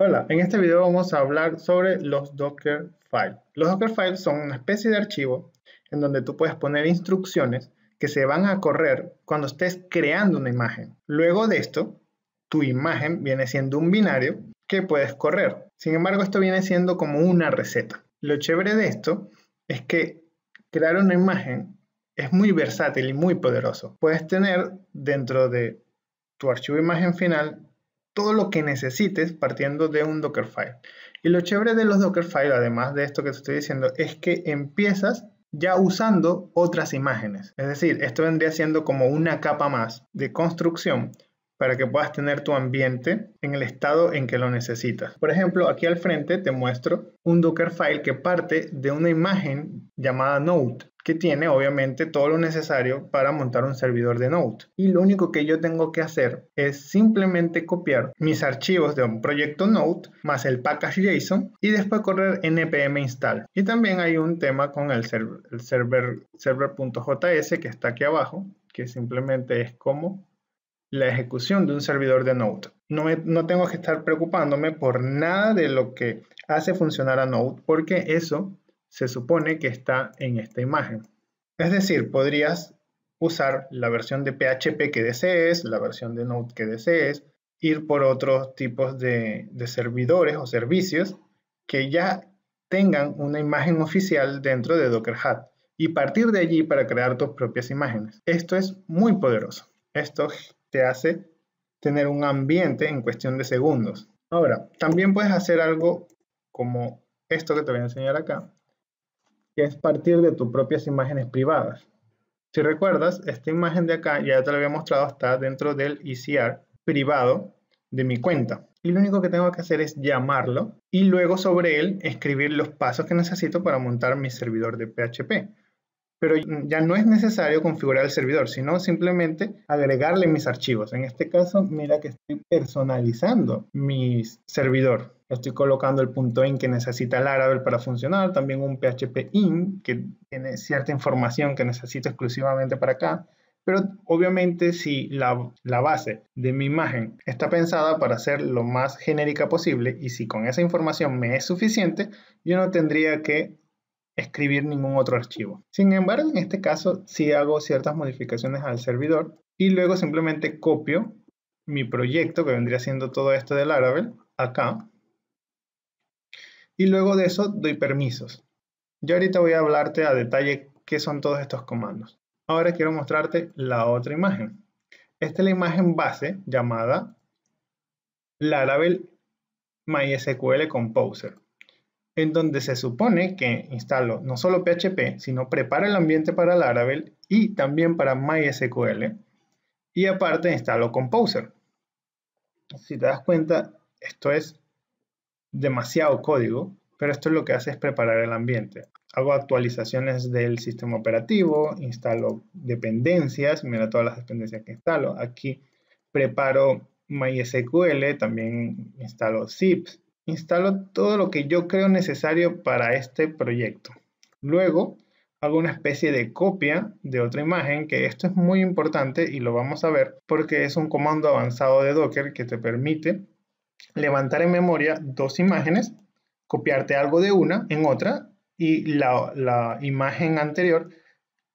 Hola, en este video vamos a hablar sobre los Docker Files. Los Docker Files son una especie de archivo en donde tú puedes poner instrucciones que se van a correr cuando estés creando una imagen. Luego de esto, tu imagen viene siendo un binario que puedes correr. Sin embargo, esto viene siendo como una receta. Lo chévere de esto es que crear una imagen es muy versátil y muy poderoso. Puedes tener dentro de tu archivo imagen final todo lo que necesites partiendo de un Dockerfile. Y lo chévere de los Dockerfile, además de esto que te estoy diciendo, es que empiezas ya usando otras imágenes. Es decir, esto vendría siendo como una capa más de construcción para que puedas tener tu ambiente en el estado en que lo necesitas. Por ejemplo, aquí al frente te muestro un Dockerfile que parte de una imagen llamada Node que tiene obviamente todo lo necesario para montar un servidor de Node. Y lo único que yo tengo que hacer es simplemente copiar mis archivos de un proyecto Node más el package.json y después correr npm install. Y también hay un tema con el server, server.js que está aquí abajo, que simplemente es como la ejecución de un servidor de Node. No, no, tengo que estar preocupándome por nada de lo que hace funcionar a Node, porque eso se supone que está en esta imagen. Es decir, podrías usar la versión de PHP que desees, la versión de Node que desees, ir por otros tipos de, servidores o servicios que ya tengan una imagen oficial dentro de Docker Hub y partir de allí para crear tus propias imágenes. Esto es muy poderoso. Esto te hace tener un ambiente en cuestión de segundos. Ahora, también puedes hacer algo como esto que te voy a enseñar acá, que es partir de tus propias imágenes privadas. Si recuerdas, esta imagen de acá, ya te la había mostrado, está dentro del ICR privado de mi cuenta. Y lo único que tengo que hacer es llamarlo y luego sobre él escribir los pasos que necesito para montar mi servidor de PHP pero ya no es necesario configurar el servidor, sino simplemente agregarle mis archivos. En este caso, mira que estoy personalizando mi servidor. Estoy colocando el punto .in que necesita el Laravel para funcionar, también un PHP .in que tiene cierta información que necesito exclusivamente para acá. Pero obviamente si la, base de mi imagen está pensada para ser lo más genérica posible y si con esa información me es suficiente, yo no tendría que escribir ningún otro archivo. Sin embargo, en este caso sí hago ciertas modificaciones al servidor y luego simplemente copio mi proyecto que vendría siendo todo esto de Laravel acá y luego de eso doy permisos. Yo ahorita voy a hablarte a detalle qué son todos estos comandos. Ahora quiero mostrarte la otra imagen. Esta es la imagen base llamada Laravel MySQL Composer en donde se supone que instalo no solo PHP, sino preparo el ambiente para Laravel y también para MySQL. Y aparte instalo Composer. Si te das cuenta, esto es demasiado código, pero esto lo que hace es preparar el ambiente. Hago actualizaciones del sistema operativo, instalo dependencias, mira todas las dependencias que instalo. Aquí preparo MySQL, también instalo zips, instalo todo lo que yo creo necesario para este proyecto. Luego hago una especie de copia de otra imagen, que esto es muy importante y lo vamos a ver porque es un comando avanzado de Docker que te permite levantar en memoria dos imágenes, copiarte algo de una en otra y la, imagen anterior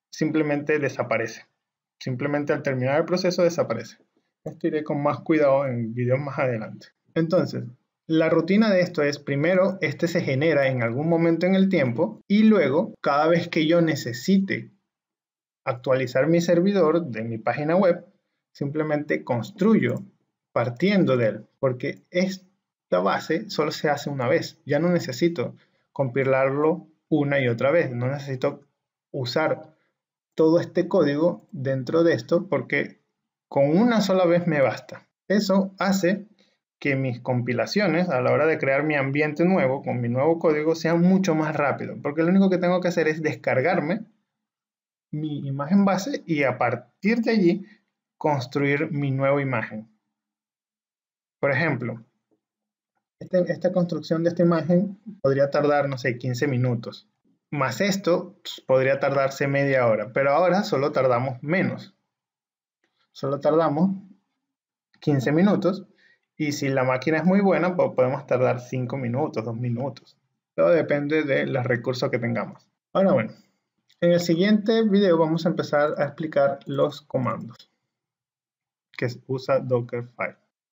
simplemente desaparece. Simplemente al terminar el proceso desaparece. Esto iré con más cuidado en videos más adelante. Entonces, la rutina de esto es, primero, este se genera en algún momento en el tiempo y luego, cada vez que yo necesite actualizar mi servidor de mi página web, simplemente construyo partiendo de él, porque esta base solo se hace una vez. Ya no necesito compilarlo una y otra vez, no necesito usar todo este código dentro de esto porque con una sola vez me basta. Eso hace que mis compilaciones a la hora de crear mi ambiente nuevo con mi nuevo código sean mucho más rápido, porque lo único que tengo que hacer es descargarme mi imagen base y a partir de allí construir mi nueva imagen. Por ejemplo, este, esta construcción de esta imagen podría tardar, no sé, 15 minutos. Más esto pues, podría tardarse media hora, pero ahora solo tardamos menos. Solo tardamos 15 minutos y si la máquina es muy buena, pues podemos tardar 5 minutos, 2 minutos. Todo depende de los recursos que tengamos. Ahora bueno, en el siguiente video vamos a empezar a explicar los comandos que usa Dockerfile.